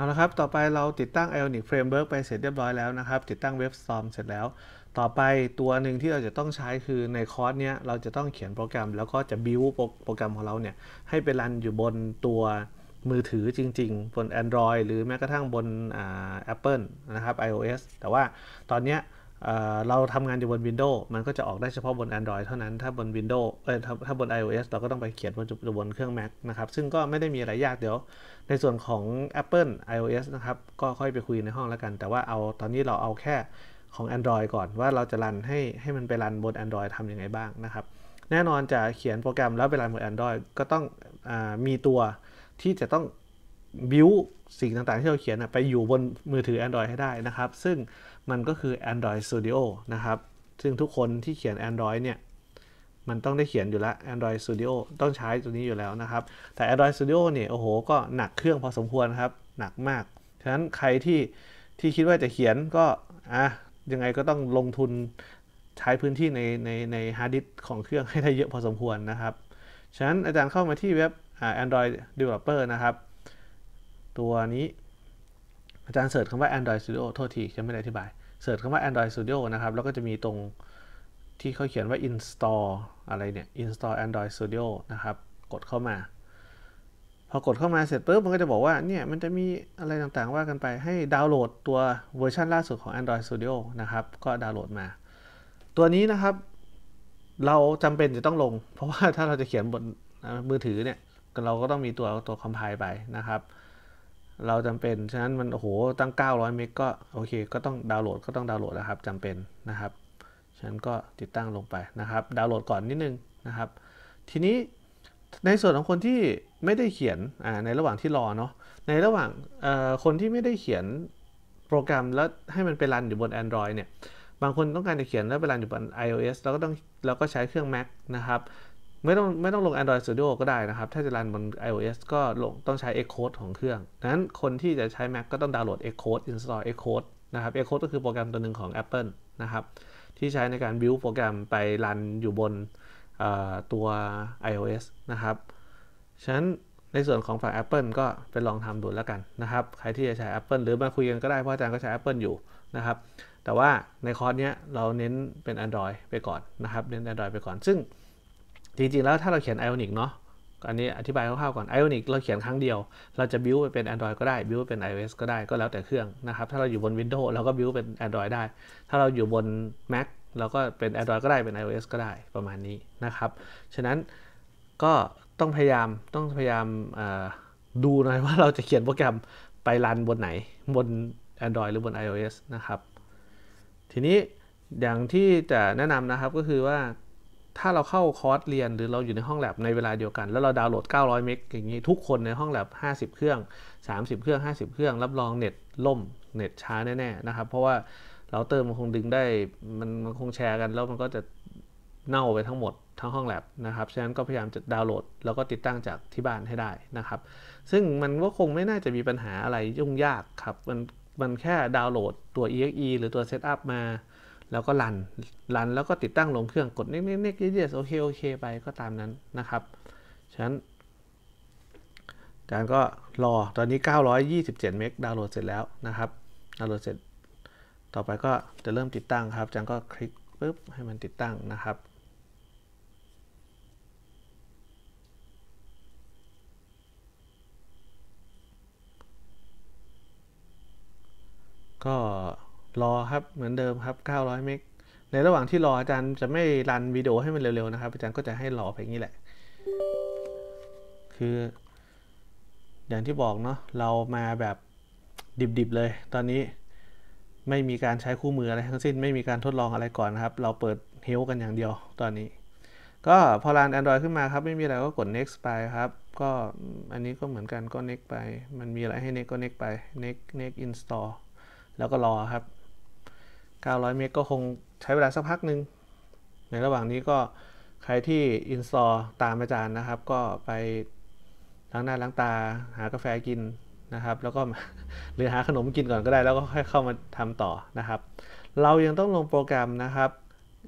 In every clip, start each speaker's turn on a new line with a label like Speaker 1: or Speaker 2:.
Speaker 1: เอาละครับ ต่อไปเราติดตั้ง Ionic Framework ไปเสร็จเรียบร้อยแล้วนะครับ ติดตั้ง WebStorm เสร็จแล้ว ต่อไปตัวหนึ่งที่เราจะต้องใช้คือในคอร์สเนี้ย เราจะต้องเขียนโปรแกรมแล้วก็จะบิวโปรแกรมของเราเนี่ยให้ไปรันอยู่บนตัวมือถือจริงๆ บน Android หรือแม้กระทั่งบน Apple นะครับ iOS แต่ว่าตอนเนี้ยเราทำงานอยู่บน Windows มันก็จะออกได้เฉพาะบน Android เท่านั้นถ้าบน Windows เอ้ถ้าบน iOS เราก็ต้องไปเขียนบนบนเครื่อง Mac นะครับ ซึ่งก็ไม่ได้มีอะไรยากเดี๋ยว ในส่วนของ Apple iOS นะครับ ก็ค่อยไปคุยในห้องแล้วกัน แต่ว่าเอาตอนนี้เราเอาแค่ของ Android ก่อนว่าเราจะรันให้ให้มันไปรันบน Android ทำยังไงบ้างนะครับ แน่นอนจะเขียนโปรแกรมแล้วไปรันบน Android ก็ต้องอมีตัวที่จะต้องบิวสิ่งต่าง ๆ ที่เราเขียนไปอยู่บนมือถือ Android ให้ได้นะครับ ซึ่งมันก็คือ Android Studio นะครับ ซึ่งทุกคนที่เขียน Android เนี่ย มันต้องได้เขียนอยู่แล้ว Android Studio ต้องใช้ตัวนี้อยู่แล้วนะครับ แต่ Android Studio เนี่ย โอ้โห ก็หนักเครื่องพอสมควรครับ หนักมาก ฉะนั้นใครที่ที่คิดว่าจะเขียนก็ อ่ะ ยังไงก็ต้องลงทุนใช้พื้นที่ในในในฮาร์ดดิสของเครื่องให้ได้เยอะพอสมควรนะครับ ฉะนั้นอาจารย์เข้ามาที่เว็บ Android Developer นะครับตัวนี้ อาจารย์เสิร์ชคำว่า Android Studio โทษทีฉันไม่ได้อธิบาย เสิร์ชคำว่า Android Studio นะครับ แล้วก็จะมีตรงที่เขาเขียนว่า install อะไรเนี่ย install Android Studio นะครับ กดเข้ามา พอกดเข้ามาเสร็จปุ๊บมันก็จะบอกว่าเนี่ยมันจะมีอะไรต่างๆว่ากันไปให้ดาวน์โหลดตัวเวอร์ชันล่าสุดของ Android Studio นะครับ ก็ดาวน์โหลดมา ตัวนี้นะครับ เราจำเป็นจะต้องลง เพราะว่าถ้าเราจะเขียนบนมือถือเนี่ยเราก็ต้องมีตัวตัวคอมไพล์ไปนะครับเราจำเป็น ฉะนั้นมัน โอ้โห ตั้ง 900 เมก ก็ โอเค ก็ต้องดาวน์โหลด ก็ต้องดาวน์โหลดนะครับ จำเป็นนะครับ ฉะนั้นก็ติดตั้งลงไปนะครับ ดาวน์โหลดก่อนนิดนึงนะครับ ทีนี้ในส่วนของคนที่ไม่ได้เขียนในระหว่างที่รอเนาะ ในระหว่างคนที่ไม่ได้เขียนโปรแกรม แล้วให้มันไปรันอยู่บน Android เนี่ย บางคนต้องการจะเขียนแล้วไปรันอยู่บน iOS เราก็ต้อง เราก็ใช้เครื่อง Mac นะครับไม่ต้องไม่ต้องลง Android Studio ก็ได้นะครับ ถ้าจะรันบน iOS ก็ลงต้องใช้ Xcode ของเครื่อง นั้นคนที่จะใช้ Mac ก็ต้องดาวน์โหลด Xcode install Xcode นะครับ Xcode ก็คือโปรแกรมตัวหนึ่งของ Apple นะครับ ที่ใช้ในการ build โปรแกรมไปรันอยู่บนตัว iOS นะครับ ฉะนั้นในส่วนของฝั่ง Apple ก็ไปลองทำดูแล้วกันนะครับ ใครที่จะใช้ Apple หรือมาคุยกันก็ได้เพราะอาจารย์ก็ใช้ Apple อยู่นะครับแต่ว่าในคอร์สเนี้ยเราเน้นเป็น Android ไปก่อนนะครับเน้น Android ไปก่อนซึ่งจริงๆแล้วถ้าเราเขียน Ionic เนาะอันนี้อธิบายคร่าวๆ ก่อน Ionic เราเขียนครั้งเดียว เราจะบิวไปเป็น Android ก็ได้บิวเป็น iOS ก็ได้ก็แล้วแต่เครื่องนะครับ ถ้าเราอยู่บน Windows เราก็บิวเป็น Android ได้ ถ้าเราอยู่บน Mac เราก็เป็น Android ก็ได้เป็น iOS ก็ได้ประมาณนี้นะครับ ฉะนั้นก็ต้องพยายามต้องพยายามดูหน่อยว่าเราจะเขียนโปรแกรมไปรันบนไหนบน Android หรือบน iOS นะครับทีนี้อย่างที่จะแนะนำนะครับก็คือว่าถ้าเราเข้าคอร์สเรียนหรือเราอยู่ในห้องแลบในเวลาเดียวกันแล้วเราดาวน์โหลด 900 เมกอย่างนี้ทุกคนในห้องแลบ50 เครื่อง 30 เครื่อง 50 เครื่อง รับรองเน็ตล่ม เน็ตช้าแน่ๆนะครับ เพราะว่าเราเติมมันคงดึงได้มันมันคงแชร์กัน แล้วมันก็จะเน่าไปทั้งหมดทั้งห้องแลบนะครับฉะนั้นก็พยายามจะดาวน์โหลดแล้วก็ติดตั้งจากที่บ้านให้ได้นะครับซึ่งมันก็คงไม่น่าจะมีปัญหาอะไรยุ่งยากครับมันมันแค่ดาวน์โหลดตัว exe หรือตัวเซตอัพมาแล้วก็รันรันแล้วก็ติดตั้งลงเครื่องกดเน็กเน็กเยสโอเคโอเคไปก็ตามนั้นนะครับ ฉะนั้น การก็รอตอนนี้ 927 เมกดาวน์โหลดเสร็จแล้วนะครับ ดาวน์โหลดเสร็จ ต่อไปก็จะเริ่มติดตั้งครับ จังก็คลิกปุ๊บให้มันติดตั้งนะครับ ก็รอครับเหมือนเดิมครับ 900 เมก ในระหว่างที่รออาจารย์จะไม่รันวิดีโอให้มันเร็วๆนะครับอาจารย์ก็จะให้รอไปอย่างนี้แหละ คือ อย่างที่บอกเนาะเรามาแบบดิบๆเลย ตอนนี้ไม่มีการใช้คู่มืออะไรทั้งสิ้นไม่มีการทดลองอะไรก่อนนะครับ เราเปิดเฮลกันอย่างเดียวตอนนี้ก็พอรัน Android ขึ้นมาครับ ไม่มีอะไรก็กด next ไปครับก็อันนี้ก็เหมือนกันก็ next ไปมันมีอะไรให้ next ก็ next ไป next next install แล้วก็รอครับ900 เมกก็คงใช้เวลาสักพักหนึ่งในระหว่างนี้ก็ใครที่อินสตอลตามอาจารย์นะครับ ก็ไปล้างหน้าล้างตา หากาแฟกินนะครับ แล้วก็หรือหาขนมกินก่อนก็ได้แล้วก็ค่อยเข้ามาทำต่อนะครับ เรายังต้องลงโปรแกรมนะครับ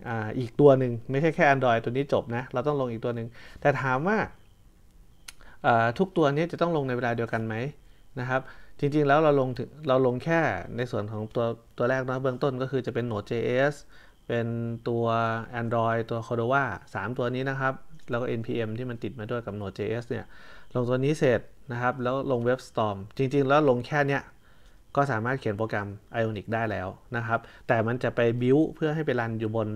Speaker 1: ออีกตัวหนึ่ง ไม่ใช่แค่ Android ตัวนี้จบนะ เราต้องลงอีกตัวหนึ่งแต่ถามว่า ทุกตัวนี้จะต้องลงในเวลาเดียวกันไหมนะครับจริงๆ แล้วเราลงเราลงแค่ในส่วนของตัวตัวแรกนะเบื้องต้นก็คือจะเป็น Node.js เป็นตัว Android ตัว Cordova 3 ตัวนี้นะครับ แล้วก็ npm ที่มันติดมาด้วยกับ Node.js เนี่ยลงตัวนี้เสร็จนะครับแล้วลง WebStorm จริง ๆ แล้วลงแค่เนี้ยก็สามารถเขียนโปรแกรม Ionic ได้แล้วนะครับ แต่มันจะไปบิวเพื่อให้ไปรันอยู่บน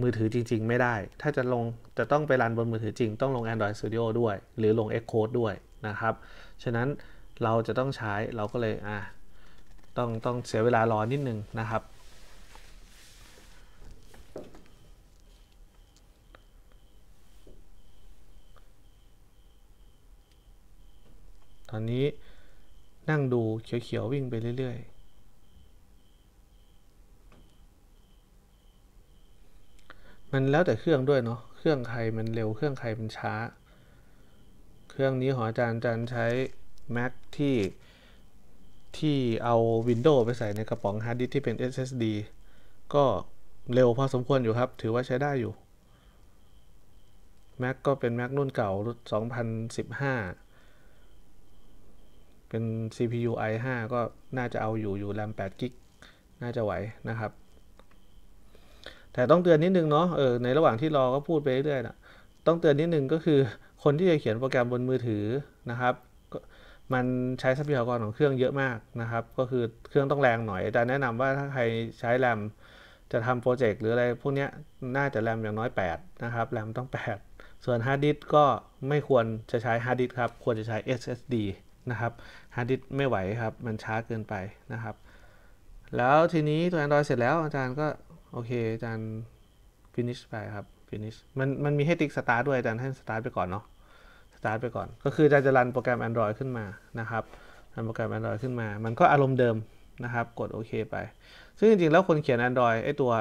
Speaker 1: มือถือจริง ๆ ไม่ได้ ถ้าจะลงจะต้องไปรันบนมือถือจริงต้องลง Android Studio ด้วย หรือลง Xcode ด้วยนะครับ ฉะนั้นเราจะต้องใช้เราก็เลยอ่ะต้อง ต้องเสียเวลารอนิดนึงนะครับ ตอนนี้นั่งดูเขียวๆวิ่งไปเรื่อยๆ มันแล้วแต่เครื่องด้วยเนาะ เครื่องใครมันเร็วเครื่องใครมันช้า เครื่องนี้หออาจารย์อาจารย์ใช้ Mac ที่ที่เอา Windows ไปใส่ในกระป๋องฮาร์ดดิสที่เป็น SSD ก็เร็วพอสมควรอยู่ครับ ถือว่าใช้ได้อยู่ Mac ก็เป็น Mac รุ่นเก่ารุ่น2015 เป็น CPU i5 ก็น่าจะเอาอยู่ อยู่ RAM 8 g b น่าจะไหวนะครับ แต่ต้องเตือนนิดนึงเนาะเออในระหว่างที่รอ ก็พูดไปเรื่อยนะต้องเตือนนิดนึงก็คือ คนที่จะเขียนโปรแกรมบนมือถือนะครับมันใช้ทรัพยากรของเครื่องเยอะมากนะครับ ก็คือเครื่องต้องแรงหน่อยอาจารย์แนะนำว่าถ้าใครใช้แรมจะทำโปรเจกต์หรืออะไร พวกนี้น่าจะแรมอย่างน้อย 8 นะครับแรมต้อง 8 ส่วนฮาร์ดดิสก็ไม่ควรจะใช้ฮาร์ดดิสครับ ควรจะใช้ SSD นะครับฮาร์ดดิสไม่ไหวครับ มันช้าเกินไปนะครับ แล้วทีนี้ตัว Android เสร็จแล้ว อาจารย์ก็ โอเคอาจารย์ finish ไปครับ finish มันมันมีให้ติ๊กสตาร์ด้วยอาจารย์ให้สตาร์ไปก่อนเนาะ Start ไปก่อนก็คือจะรันโปรแกรม Android ขึ้นมานะครับ รันโปรแกรม Android ขึ้นมา มันก็อารมณ์เดิมนะครับ กดโอเคไป ซึ่งจริงๆแล้วคนเขียน Android ไอตัว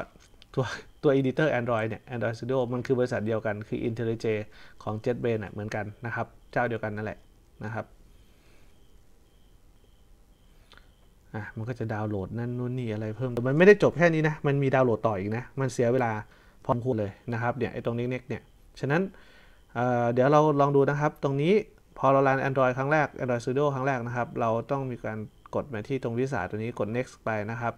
Speaker 1: ตัวตัว editor Android เนี่ย Android Studio มันคือบริษัทเดียวกัน คือ IntelliJ ของ j e t b r a i n ยเหมือนกันนะครับ เจ้าเดียวกันนั่นแหละนะครับ อ่ะ มันก็จะดาวน์โหลดนั่นนู่นนี่อะไรเพิ่มแต่มันไม่ได้จบแค่นี้นะ มันมีดาวน์โหลดต่ออีกนะ มันเสียเวลาพอมคู่เลยนะครับ เนี่ยไอ้ตรงนี้เนี่ย ฉะนั้นเดี๋ยวเราลองดูนะครับตรงนี้พอเราลัน Android ครั้งแรก Android Studio ครั้งแรกนะครับ เราต้องมีการกดมาที่ตรงวิสาตัวนี้กด next ไปนะครับ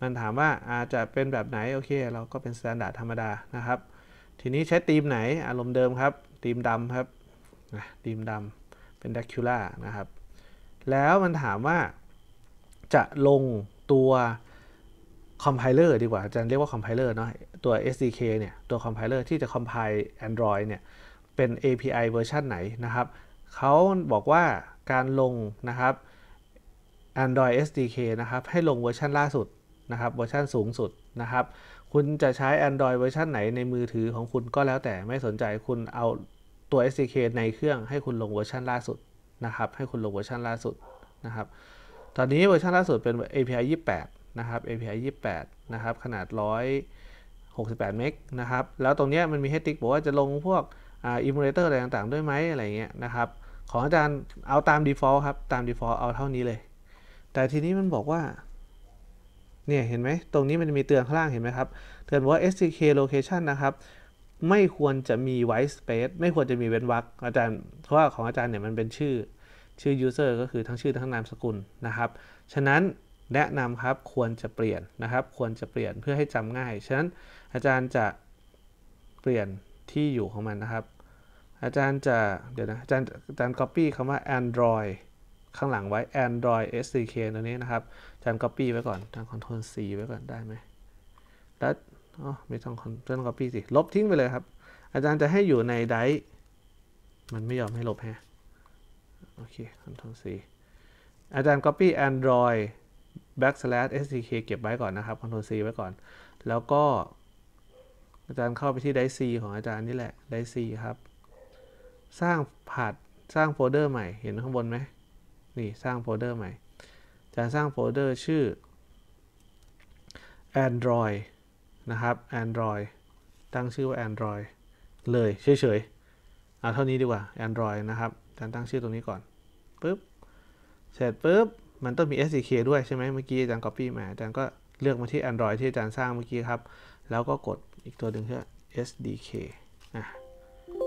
Speaker 1: มันถามว่าอาจจะเป็นแบบไหน โอเค เราก็เป็น standard ธรรมดานะครับ ทีนี้ใช้ธีมไหนอารมณ์เดิมครับธีมดำครับธีมดำเป็น Dracula นะครับ แล้วมันถามว่าจะลงตัวคอมไพเลอร์ดีกว่าจะเรียกว่าคอมไพเลอร์เนาะตัว SDK เนี่ยตัวคอมไพเลอร์ที่จะคอมไพล์ Android เนี่ยเป็น API เวอร์ชันไหนนะครับเขาบอกว่าการลงนะครับ Android SDK นะครับให้ลงเวอร์ชันล่าสุดนะครับเวอร์ชันสูงสุดนะครับ คุณจะใช้ Android เวอร์ชันไหนในมือถือของคุณก็แล้วแต่ไม่สนใจคุณเอาตัว SDK ในเครื่องให้คุณลงเวอร์ชันล่าสุดนะครับให้คุณลงเวอร์ชันล่าสุดนะครับตอนนี้เวอร์ชันล่าสุดเป็น API 28นะครับ API 28นะครับขนาด168เมกนะครับแล้วตรงนี้มันมีให้ติ๊กบอกว่าจะลงพวกอิมูเลเตอร์อะไรต่างๆด้วยไหมอะไรเงี้ยนะครับ ของอาจารย์เอาตาม default ครับตาม default เอาเท่านี้เลย แต่ทีนี้มันบอกว่าเนี่ยเห็นไหมตรงนี้มันมีเตือนข้างล่างเห็นไหมครับเตือนว่า SDK location นะครับไม่ควรจะมี white space ไม่ควรจะมีเว้นวรรคอาจารย์เพราะว่าของอาจารย์เนี่ยมันเป็นชื่อชื่อ user ก็คือทั้งชื่อทั้งนามสกุลนะครับ ฉะนั้นแนะนำครับควรจะเปลี่ยนนะครับ ควรจะเปลี่ยนเพื่อให้จำง่ายฉะนั้นอาจารย์จะเปลี่ยนที่อยู่ของมันนะครับอาจารย์จะเดี๋ยวนะ อาจารย์ อาจารย์ copy คำว่า Android ข้างหลังไว้ Android SDK ตัวนี้นะครับ อาจารย์ copy ไว้ก่อนอาจารย์ Ctrl C ไว้ก่อน ได้ไหมแล้วอ๋อ ไม่ต้อง Ctrl copy สิ ลบทิ้งไปเลยครับ อาจารย์จะให้อยู่ในไดมันไม่ยอมให้ลบฮะ โอเค Ctrl C อาจารย์ copy Android backslash SDK เก็บไว้ก่อนนะครับ Ctrl C ไว้ก่อน แล้วก็ อาจารย์เข้าไปที่ได์ c ของอาจารย์นี่แหละได์ c ครับสร้างผัดสร้างโฟลเดอร์ใหม่เห็นข้างบนไหมนี่สร้างโฟลเดอร์ใหม่จะสร้างโฟลเดอร์ชื่อ Android นะครับ Android ตั้งชื่อว่า Android เลยเฉยๆเอาเท่านี้ดีกว่า Android นะครับจะตั้งชื่อตรงนี้ก่อนปุ๊บเสร็จปุ๊บมันต้องมี SDK ด้วยใช่ไหมเมื่อกี้อาจารย์ copy มาอาจารย์ก็เลือกมาที่ Android ที่อาจารย์สร้างเมื่อกี้ครับ แล้วก็กดอีกตัวหนึ่งเพื่อ SDK อ่ะ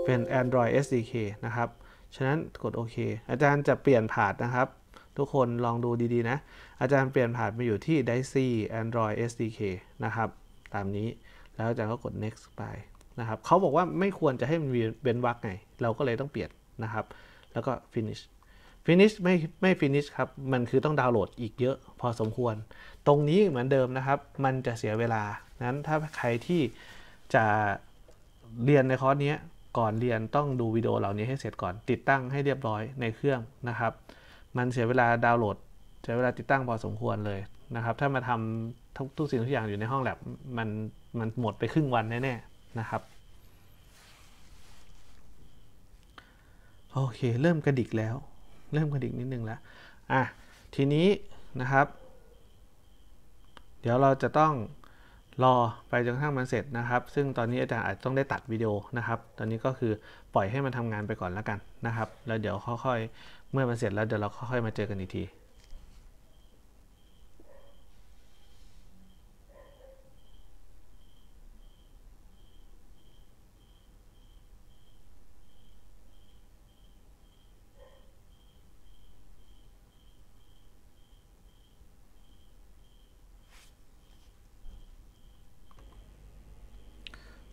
Speaker 1: เป็น Android SDK นะครับ ฉะนั้นกดโอเค อาจารย์จะเปลี่ยนผานนะครับ ทุกคนลองดูดีๆนะ อาจารย์เปลี่ยนผานไปอยู่ที่ Dicey Android SDK นะครับ ตามนี้ แล้วอาจารย์ก็กด next ไปนะครับ เขาบอกว่าไม่ควรจะให้มันเว้นวรรคไง เราก็เลยต้องเปลี่ยนนะครับ แล้วก็ finish finish ไม่ไม่ finish ครับ มันคือต้องดาวน์โหลดอีกเยอะ พอสมควร ตรงนี้เหมือนเดิมนะครับ มันจะเสียเวลานั้นถ้าใครที่จะเรียนในคอร์สนี้ก่อนเรียนต้องดูวิดีโอเหล่านี้ให้เสร็จก่อน ติดตั้งให้เรียบร้อยในเครื่องนะครับ มันเสียเวลาดาวน์โหลดใช้เวลาติดตั้งพอสมควรเลยนะครับ ถ้ามาทำทุกทุกสิ่งทุกอย่างอยู่ในห้องแลบมันมันหมดไปครึ่งวันแน่ๆนะครับโอเคเริ่มกระดิกแล้ว เริ่มกระดิกนิดนึงแล้วอ่ะทีนี้นะครับ เดี๋ยวเราจะต้องรอไปจนกระทั่งมันเสร็จนะครับ ซึ่งตอนนี้อาจารย์อาจต้องได้ตัดวิดีโอนะครับ ตอนนี้ก็คือปล่อยให้มันทำงานไปก่อนแล้วกันนะครับ แล้วเดี๋ยวค่อยๆ เมื่อมันเสร็จแล้วเดี๋ยวเราค่อยๆมาเจอกันอีกที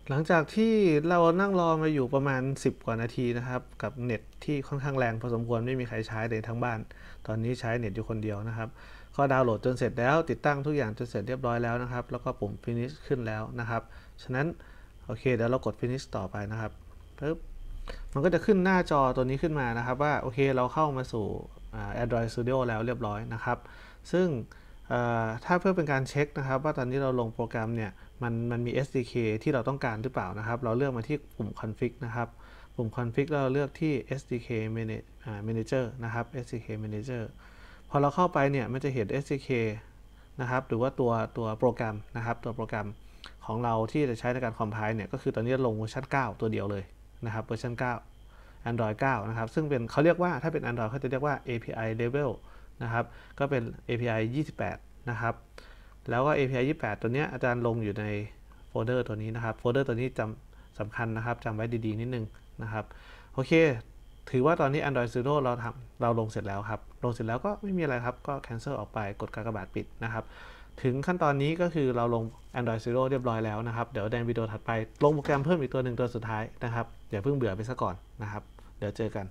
Speaker 1: หลังจากที่เรานั่งรอมาอยู่ประมาณ 10 กว่านาที นะครับ กับเน็ตที่ค่อนข้างแรงพอสมควรไม่มีใครใช้เลยทั้งบ้าน ตอนนี้ใช้เน็ตอยู่คนเดียวนะครับ ก็ดาวน์โหลดจนเสร็จแล้วติดตั้งทุกอย่างจนเสร็จเรียบร้อยแล้วนะครับ แล้วก็ปุ่ม finish ขึ้นแล้วนะครับ ฉะนั้น โอเคเดี๋ยวเรากด finish ต่อไปนะครับปึ๊บมันก็จะขึ้นหน้าจอตัวนี้ขึ้นมานะครับ ว่าโอเคเราเข้ามาสู่ Android Studio แล้วเรียบร้อยนะครับ ซึ่งถ้าเพื่อเป็นการเช็คนะครับ ว่าตอนนี้เราลงโปรแกรมเนี่ยมันมันมี SDK ที่เราต้องการหรือเปล่านะครับ เราเลือกมาที่ปุ่ม config นะครับ ปุ่ม config แล้วเราเลือกที่ SDK manager นะครับ SDK manager พอเราเข้าไปเนี่ยมันจะเห็น SDK นะครับ หรือว่าตัวตัวโปรแกรมนะครับ ตัวโปรแกรมของเราที่จะใช้ในการคอมไพล์เนี่ยก็คือตอนนี้ลงเวอร์ชัน 9 ตัวเดียวเลยนะครับ เวอร์ชัน 9 Android 9 นะครับ ซึ่งเป็นเขาเรียกว่าถ้าเป็น Android เขาจะเรียกว่า API level นะครับ ก็เป็น API 28 นะครับแล้วก็ API 28 ตัวนี้อาจารย์ลงอยู่ในโฟลเดอร์ตัวนี้นะครับ โฟลเดอร์ตัวนี้จำสำคัญนะครับ จำไว้ดี ๆ นิดนึงนะครับ โอเค ถือว่าตอนนี้ Android s t u d i o เราทำเราลงเสร็จแล้วครับ ลงเสร็จแล้วก็ไม่มีอะไรครับ ก็ cancel ออกไป กดกากบาทปิดนะครับ ถึงขั้นตอนนี้ก็คือเราลง Android s t u d i o เรียบร้อยแล้วนะครับ เดี๋ยวในวิดีโอถัดไป ลงโปรแกรมเพิ่มอีกตัวหนึ่งตัวสุดท้ายนะครับอย่าเพิ่งเบื่อไปซะก่อนนะครับ เดี๋ยวเจอกัน